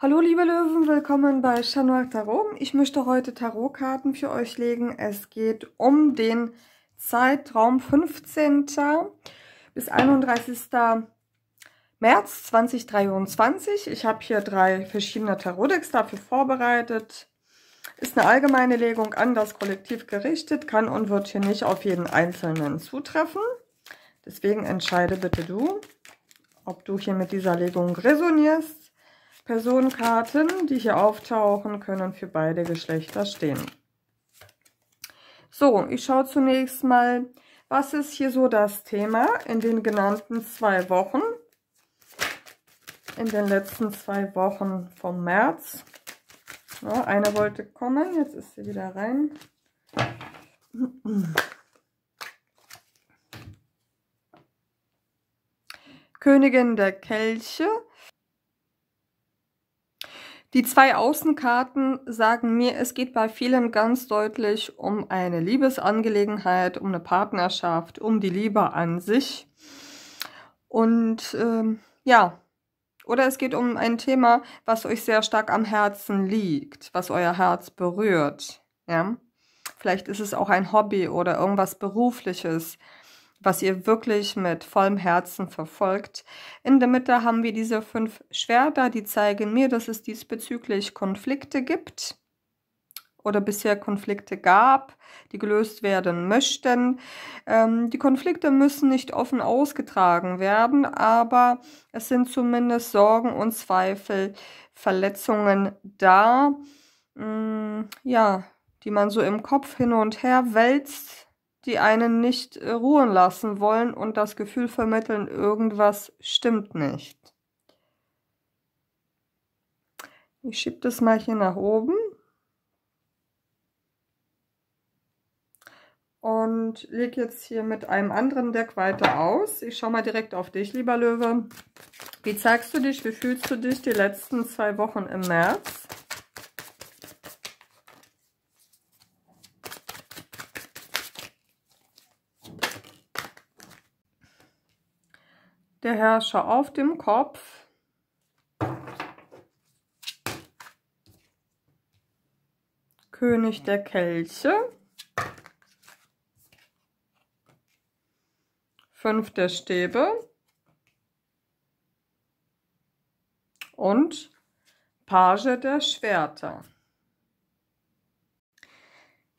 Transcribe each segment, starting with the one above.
Hallo liebe Löwen, willkommen bei Chanel Tarot. Ich möchte heute Tarotkarten für euch legen. Es geht um den Zeitraum 15. bis 31. März 2023. Ich habe hier drei verschiedene Tarotdecks dafür vorbereitet. Ist eine allgemeine Legung an das Kollektiv gerichtet, kann und wird hier nicht auf jeden Einzelnen zutreffen. Deswegen entscheide bitte du, ob du hier mit dieser Legung resonierst Personenkarten, die hier auftauchen, können für beide Geschlechter stehen. So, ich schaue zunächst mal, was ist hier so das Thema in den genannten zwei Wochen, in den letzten zwei Wochen vom März. Ja, eine wollte kommen, jetzt ist sie wieder rein. Königin der Kelche, die zwei Außenkarten sagen mir, es geht bei vielen ganz deutlich um eine Liebesangelegenheit, um eine Partnerschaft, um die Liebe an sich. Und ähm, ja, oder es geht um ein Thema, was euch sehr stark am Herzen liegt, was euer Herz berührt. Ja? Vielleicht ist es auch ein Hobby oder irgendwas Berufliches, was ihr wirklich mit vollem Herzen verfolgt. In der Mitte haben wir diese fünf Schwerter, die zeigen mir, dass es diesbezüglich Konflikte gibt oder bisher Konflikte gab, die gelöst werden möchten. Ähm, die Konflikte müssen nicht offen ausgetragen werden, aber es sind zumindest Sorgen und Zweifel, Verletzungen da, mh, mm, ja, die man so im Kopf hin und her wälzt die einen nicht äh, ruhen lassen wollen und das Gefühl vermitteln, irgendwas stimmt nicht. Ich schiebe das mal hier nach oben. Und lege jetzt hier mit einem anderen Deck weiter aus. Ich schaue mal direkt auf dich, lieber Löwe. Wie zeigst du dich, wie fühlst du dich die letzten zwei Wochen im März? der Herrscher auf dem Kopf. König der Kelche. Fünf der Stäbe. Und Page der Schwerter.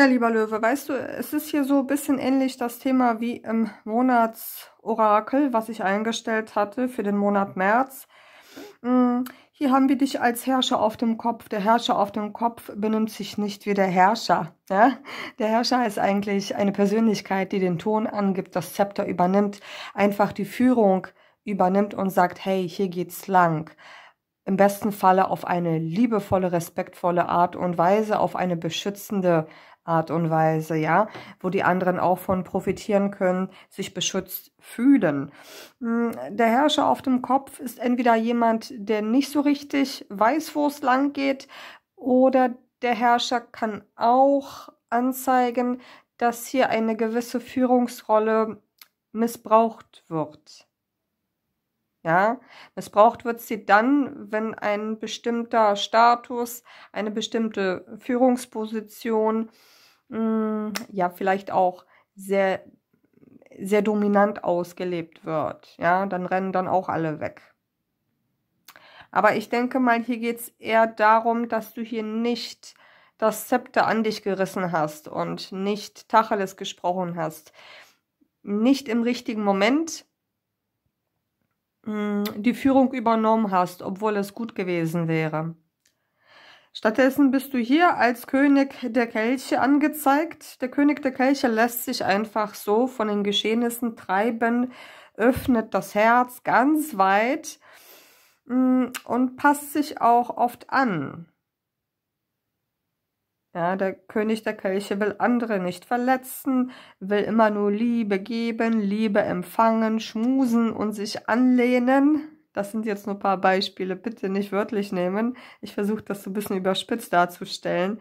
Ja, lieber Löwe, weißt du, es ist hier so ein bisschen ähnlich das Thema wie im Monatsorakel, was ich eingestellt hatte für den Monat März. Mm, hier haben wir dich als Herrscher auf dem Kopf. Der Herrscher auf dem Kopf benimmt sich nicht wie der Herrscher. Ja? Der Herrscher ist eigentlich eine Persönlichkeit, die den Ton angibt, das Zepter übernimmt, einfach die Führung übernimmt und sagt, hey, hier geht's lang. Im besten Falle auf eine liebevolle, respektvolle Art und Weise, auf eine beschützende Art Art und Weise, ja, wo die anderen auch von profitieren können, sich beschützt fühlen. Hm, der Herrscher auf dem Kopf ist entweder jemand, der nicht so richtig weiß, wo es lang geht, oder der Herrscher kann auch anzeigen, dass hier eine gewisse Führungsrolle missbraucht wird. Ja, missbraucht wird sie dann, wenn ein bestimmter Status, eine bestimmte Führungsposition, mh, mm, ja, vielleicht auch sehr, sehr dominant ausgelebt wird. Ja, dann rennen dann auch alle weg. Aber ich denke mal, hier geht es eher darum, dass du hier nicht das Zepter an dich gerissen hast und nicht Tacheles gesprochen hast. Nicht im richtigen Moment, Mm, die Führung übernommen hast, obwohl es gut gewesen wäre. Stattdessen bist du hier als König der Kelche angezeigt. Der König der Kelche lässt sich einfach so von den Geschehnissen treiben, öffnet das Herz ganz weit mm, und passt sich auch oft an. Ja, der König der Kelche will andere nicht verletzen, will immer nur Liebe geben, Liebe empfangen, schmusen und sich anlehnen. Das sind jetzt nur ein paar Beispiele, bitte nicht wörtlich nehmen. Ich versuche das so ein bisschen überspitzt darzustellen.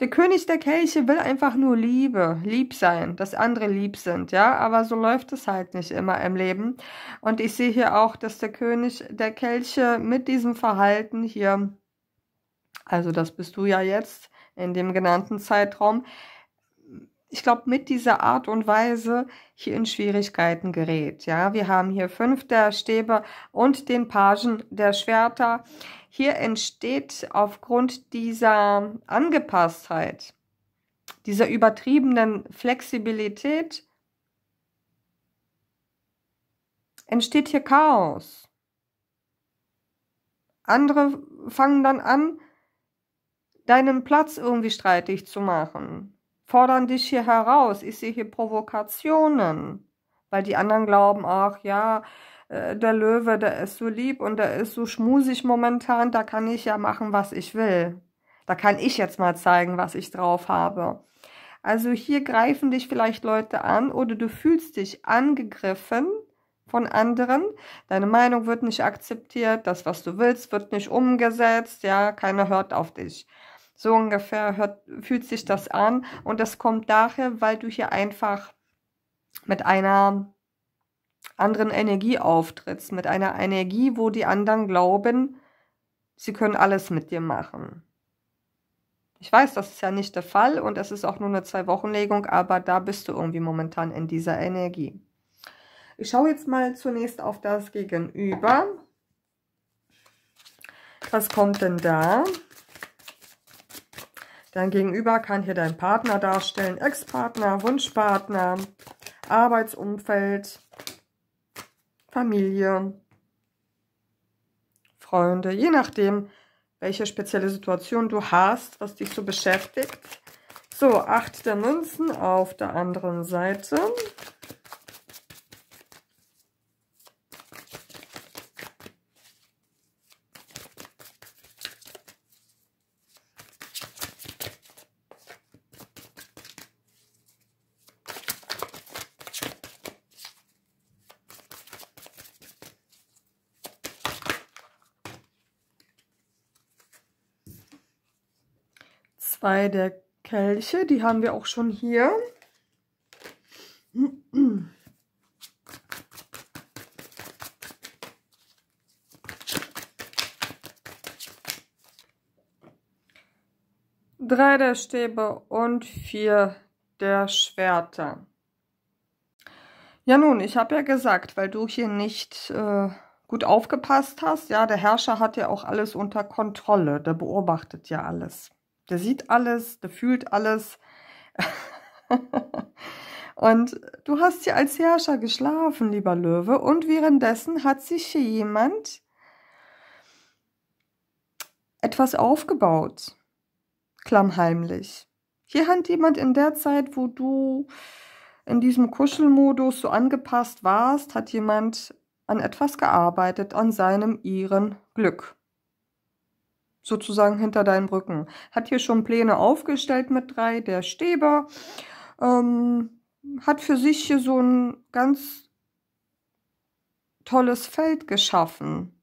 Der König der Kelche will einfach nur Liebe, lieb sein, dass andere lieb sind, ja, aber so läuft es halt nicht immer im Leben. Und ich sehe hier auch, dass der König der Kelche mit diesem Verhalten hier also das bist du ja jetzt in dem genannten Zeitraum. Ich glaube, mit dieser Art und Weise hier in Schwierigkeiten gerät. Ja, wir haben hier fünf der Stäbe und den Pagen der Schwerter. Hier entsteht aufgrund dieser Angepasstheit, dieser übertriebenen Flexibilität, entsteht hier Chaos. Andere fangen dann an, deinen Platz irgendwie streitig zu machen. Fordern dich hier heraus. Ich sehe hier Provokationen. Weil die anderen glauben, ach ja, äh, der Löwe, der ist so lieb und der ist so schmusig momentan, da kann ich ja machen, was ich will. Da kann ich jetzt mal zeigen, was ich drauf habe. Also hier greifen dich vielleicht Leute an oder du fühlst dich angegriffen von anderen. Deine Meinung wird nicht akzeptiert, das, was du willst, wird nicht umgesetzt, ja, keiner hört auf dich. So ungefähr hört, fühlt sich das an. Und das kommt daher, weil du hier einfach mit einer anderen Energie auftrittst, mit einer Energie, wo die anderen glauben, sie können alles mit dir machen. Ich weiß, das ist ja nicht der Fall und es ist auch nur eine Zwei-Wochen-Legung, aber da bist du irgendwie momentan in dieser Energie. Ich schaue jetzt mal zunächst auf das Gegenüber. Was kommt denn da? Dein Gegenüber kann hier deinen Partner darstellen, Ex-Partner, Wunschpartner, Arbeitsumfeld, Familie, Freunde, je nachdem, welche spezielle Situation du hast, was dich so beschäftigt. So, acht der Münzen auf der anderen Seite. zwei der Kelche. Die haben wir auch schon hier. Drei der Stäbe und vier der Schwerter. Ja nun, ich habe ja gesagt, weil du hier nicht äh, gut aufgepasst hast, ja, der Herrscher hat ja auch alles unter Kontrolle, der beobachtet ja alles. Der sieht alles, der fühlt alles. und du hast hier als Herrscher geschlafen, lieber Löwe, und währenddessen hat sich hier jemand etwas aufgebaut. Klammheimlich. Hier hat jemand in der Zeit, wo du in diesem Kuschelmodus so angepasst warst, hat jemand an etwas gearbeitet, an seinem, ihren Glück sozusagen hinter deinem Rücken. Hat hier schon Pläne aufgestellt mit drei, der Stäber. Ähm, hat für sich hier so ein ganz tolles Feld geschaffen.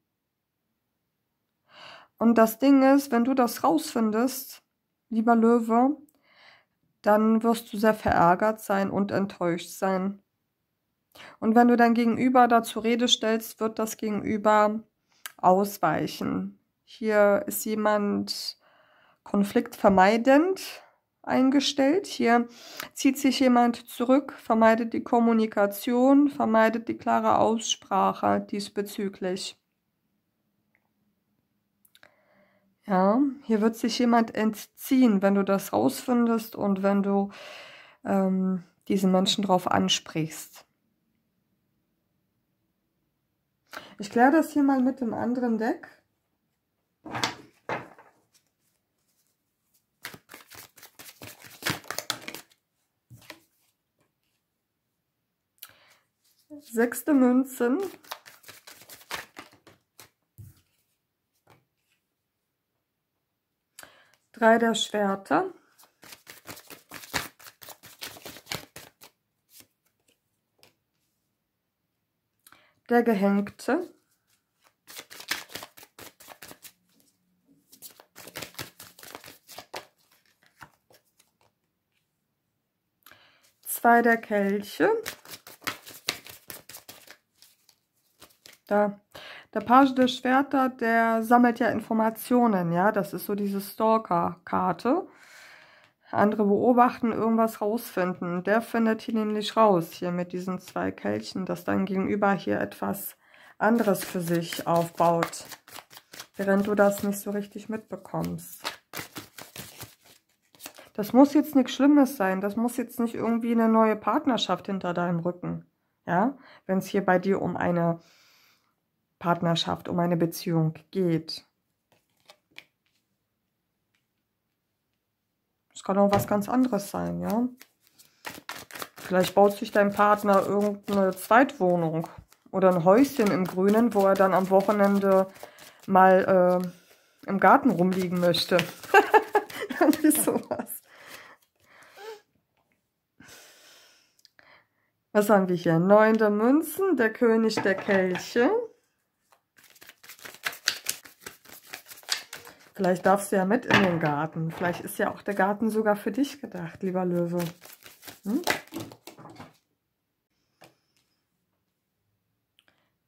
Und das Ding ist, wenn du das rausfindest, lieber Löwe, dann wirst du sehr verärgert sein und enttäuscht sein. Und wenn du dein Gegenüber dazu Rede stellst, wird das Gegenüber ausweichen. Hier ist jemand konfliktvermeidend eingestellt. Hier zieht sich jemand zurück, vermeidet die Kommunikation, vermeidet die klare Aussprache diesbezüglich. Ja, hier wird sich jemand entziehen, wenn du das rausfindest und wenn du ähm, diesen Menschen darauf ansprichst. Ich kläre das hier mal mit dem anderen Deck. Sechste Münzen. Drei der Schwerter. Der Gehängte. zwei der Kelche. Da. Der Page der Schwerter, der sammelt ja Informationen, ja. Das ist so diese Stalker-Karte. Andere beobachten, irgendwas rausfinden. Der findet hier nämlich raus, hier mit diesen zwei Kelchen, dass dann gegenüber hier etwas anderes für sich aufbaut. Während du das nicht so richtig mitbekommst. Das muss jetzt nichts Schlimmes sein. Das muss jetzt nicht irgendwie eine neue Partnerschaft hinter deinem Rücken. Ja, wenn es hier bei dir um eine Partnerschaft, um eine Beziehung geht. Es kann auch was ganz anderes sein, ja. Vielleicht baut sich dein Partner irgendeine Zweitwohnung oder ein Häuschen im Grünen, wo er dann am Wochenende mal äh, im Garten rumliegen möchte. das ist sowas. Was haben wir hier? Neun der Münzen, der König der Kelche. Vielleicht darfst du ja mit in den Garten. Vielleicht ist ja auch der Garten sogar für dich gedacht, lieber Löwe. Hm?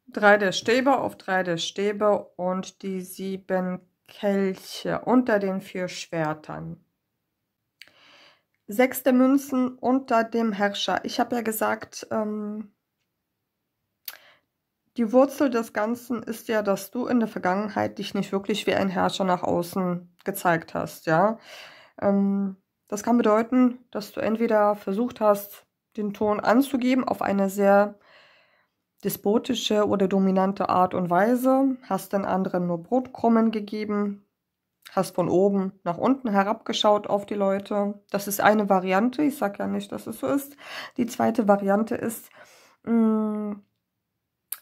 Drei der Stäbe auf drei der Stäbe und die sieben Kelche unter den vier Schwertern. Sechs der Münzen unter dem Herrscher. Ich habe ja gesagt, ähm, die Wurzel des Ganzen ist ja, dass du in der Vergangenheit dich nicht wirklich wie ein Herrscher nach außen gezeigt hast, ja. Ähm, das kann bedeuten, dass du entweder versucht hast, den Ton anzugeben auf eine sehr despotische oder dominante Art und Weise, hast den anderen nur Brotkrummen gegeben, hast von oben nach unten herabgeschaut auf die Leute. Das ist eine Variante. Ich sage ja nicht, dass es so ist. Die zweite Variante ist, mh, mm,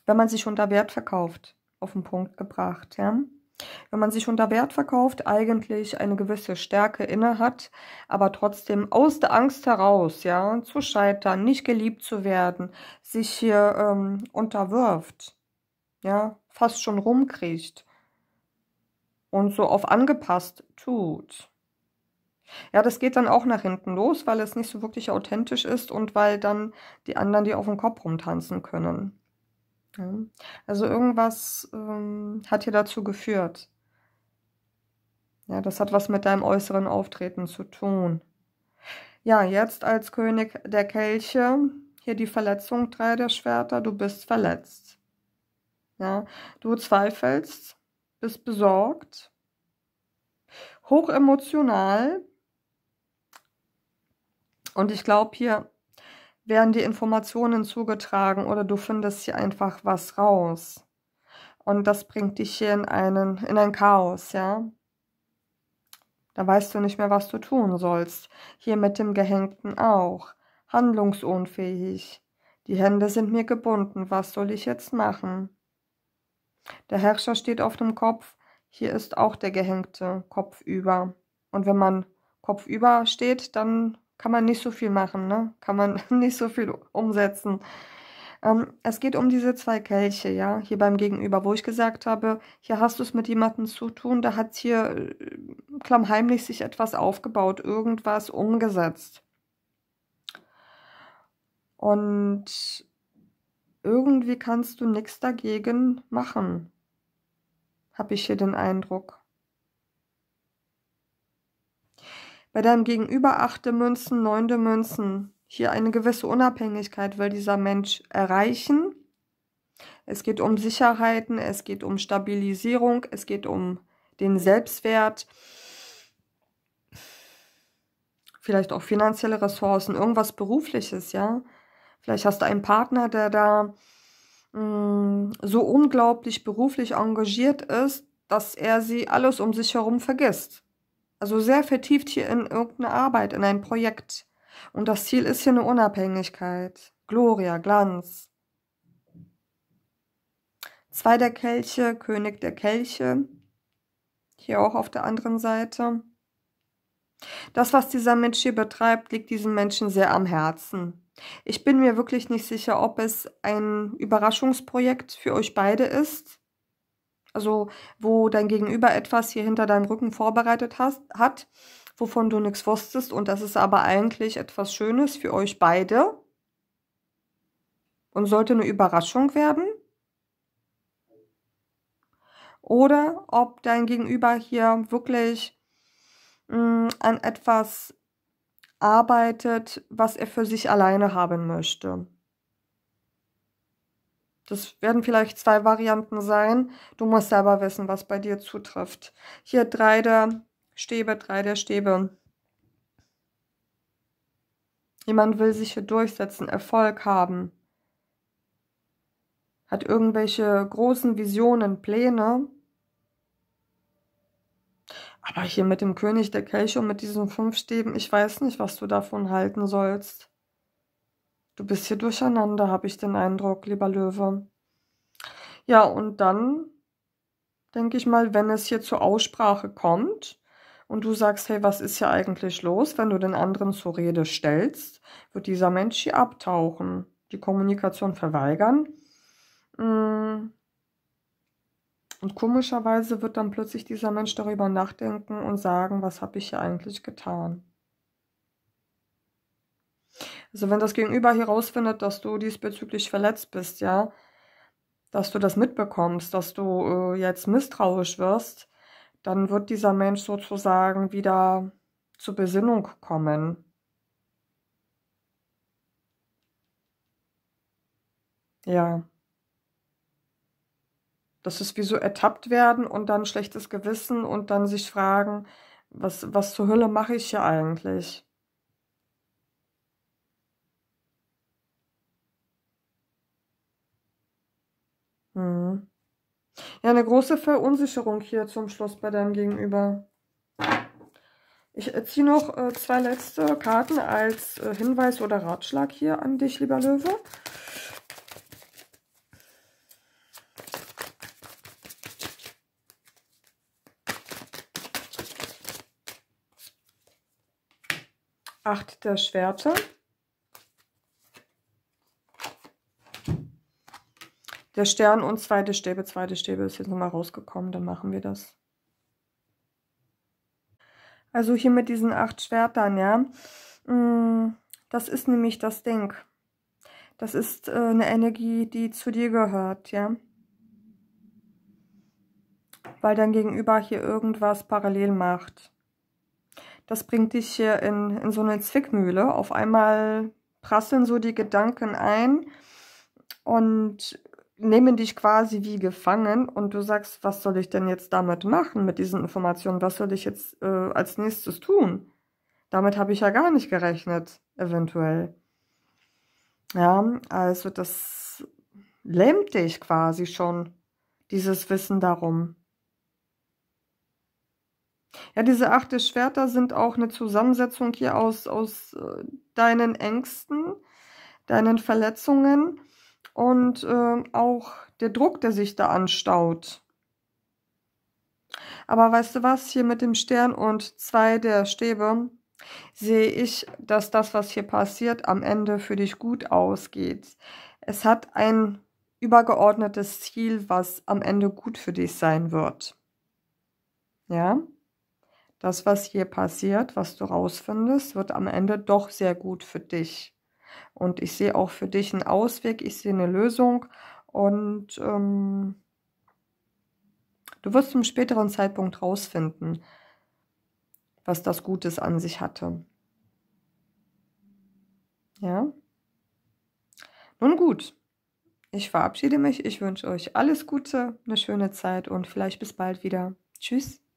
wenn man sich unter Wert verkauft, auf den Punkt gebracht. Ja? Wenn man sich unter Wert verkauft, eigentlich eine gewisse Stärke inne hat, aber trotzdem aus der Angst heraus, ja, zu scheitern, nicht geliebt zu werden, sich hier ähm, unterwirft, ja, fast schon rumkriecht und so auf angepasst tut. Ja, das geht dann auch nach hinten los, weil es nicht so wirklich authentisch ist und weil dann die anderen die auf dem Kopf rumtanzen können. Ja. Also irgendwas ähm, hat hier dazu geführt. Ja, das hat was mit deinem äußeren Auftreten zu tun. Ja, jetzt als König der Kelche, hier die Verletzung drei der Schwerter, du bist verletzt. Ja, du zweifelst, bist besorgt, hochemotional. Und ich glaube, hier werden die Informationen zugetragen oder du findest hier einfach was raus. Und das bringt dich hier in, einen, in ein Chaos, ja. Da weißt du nicht mehr, was du tun sollst. Hier mit dem Gehängten auch. Handlungsunfähig. Die Hände sind mir gebunden. Was soll ich jetzt machen? Der Herrscher steht auf dem Kopf, hier ist auch der Gehängte kopfüber. Und wenn man kopfüber steht, dann kann man nicht so viel machen, ne? kann man nicht so viel umsetzen. Ähm, es geht um diese zwei Kelche, ja, hier beim Gegenüber, wo ich gesagt habe, hier hast du es mit jemandem zu tun, da hat hier äh, klammheimlich sich etwas aufgebaut, irgendwas umgesetzt. Und irgendwie kannst du nichts dagegen machen, habe ich hier den Eindruck. Bei deinem Gegenüber achte Münzen, neunte Münzen, hier eine gewisse Unabhängigkeit will dieser Mensch erreichen. Es geht um Sicherheiten, es geht um Stabilisierung, es geht um den Selbstwert, vielleicht auch finanzielle Ressourcen, irgendwas Berufliches, ja. Vielleicht hast du einen Partner, der da mh, mm, so unglaublich beruflich engagiert ist, dass er sie alles um sich herum vergisst. Also sehr vertieft hier in irgendeine Arbeit, in ein Projekt. Und das Ziel ist hier eine Unabhängigkeit, Gloria, Glanz. Zwei der Kelche, König der Kelche. Hier auch auf der anderen Seite. Das, was dieser Mensch hier betreibt, liegt diesem Menschen sehr am Herzen. Ich bin mir wirklich nicht sicher, ob es ein Überraschungsprojekt für euch beide ist. Also, wo dein Gegenüber etwas hier hinter deinem Rücken vorbereitet hast, hat, wovon du nichts wusstest. Und das ist aber eigentlich etwas Schönes für euch beide. Und sollte eine Überraschung werden. Oder ob dein Gegenüber hier wirklich mh, hm, an etwas arbeitet, was er für sich alleine haben möchte. Das werden vielleicht zwei Varianten sein. Du musst selber wissen, was bei dir zutrifft. Hier drei der Stäbe, drei der Stäbe. Jemand will sich hier durchsetzen, Erfolg haben, hat irgendwelche großen Visionen, Pläne aber hier mit dem König der Kelche und mit diesen fünf Stäben, ich weiß nicht, was du davon halten sollst. Du bist hier durcheinander, habe ich den Eindruck, lieber Löwe. Ja, und dann denke ich mal, wenn es hier zur Aussprache kommt und du sagst, hey, was ist hier eigentlich los, wenn du den anderen zur Rede stellst, wird dieser Mensch hier abtauchen, die Kommunikation verweigern. Hm und komischerweise wird dann plötzlich dieser Mensch darüber nachdenken und sagen, was habe ich hier eigentlich getan? Also wenn das Gegenüber herausfindet, dass du diesbezüglich verletzt bist, ja, dass du das mitbekommst, dass du äh, jetzt misstrauisch wirst, dann wird dieser Mensch sozusagen wieder zur Besinnung kommen. Ja. Das ist wie so ertappt werden und dann schlechtes Gewissen und dann sich fragen, was, was zur Hölle mache ich hier eigentlich? Hm. Ja, eine große Verunsicherung hier zum Schluss bei deinem Gegenüber. Ich ziehe noch äh, zwei letzte Karten als äh, Hinweis oder Ratschlag hier an dich, lieber Löwe. acht der Schwerter. Der Stern und zweite Stäbe, zweite Stäbe ist jetzt nochmal rausgekommen, dann machen wir das. Also hier mit diesen acht Schwertern, ja, mm, das ist nämlich das Ding. Das ist äh, eine Energie, die zu dir gehört, ja. Weil dein Gegenüber hier irgendwas parallel macht das bringt dich hier in, in so eine Zwickmühle. Auf einmal prasseln so die Gedanken ein und nehmen dich quasi wie gefangen und du sagst, was soll ich denn jetzt damit machen mit diesen Informationen? Was soll ich jetzt äh, als nächstes tun? Damit habe ich ja gar nicht gerechnet, eventuell. Ja, also das lähmt dich quasi schon, dieses Wissen darum. Ja, diese achte Schwerter sind auch eine Zusammensetzung hier aus, aus äh, deinen Ängsten, deinen Verletzungen und äh, auch der Druck, der sich da anstaut. Aber weißt du was, hier mit dem Stern und zwei der Stäbe sehe ich, dass das, was hier passiert, am Ende für dich gut ausgeht. Es hat ein übergeordnetes Ziel, was am Ende gut für dich sein wird. Ja? Das, was hier passiert, was du rausfindest, wird am Ende doch sehr gut für dich. Und ich sehe auch für dich einen Ausweg, ich sehe eine Lösung und ähm, du wirst zum späteren Zeitpunkt rausfinden, was das Gutes an sich hatte. Ja? Nun gut, ich verabschiede mich. Ich wünsche euch alles Gute, eine schöne Zeit und vielleicht bis bald wieder. Tschüss.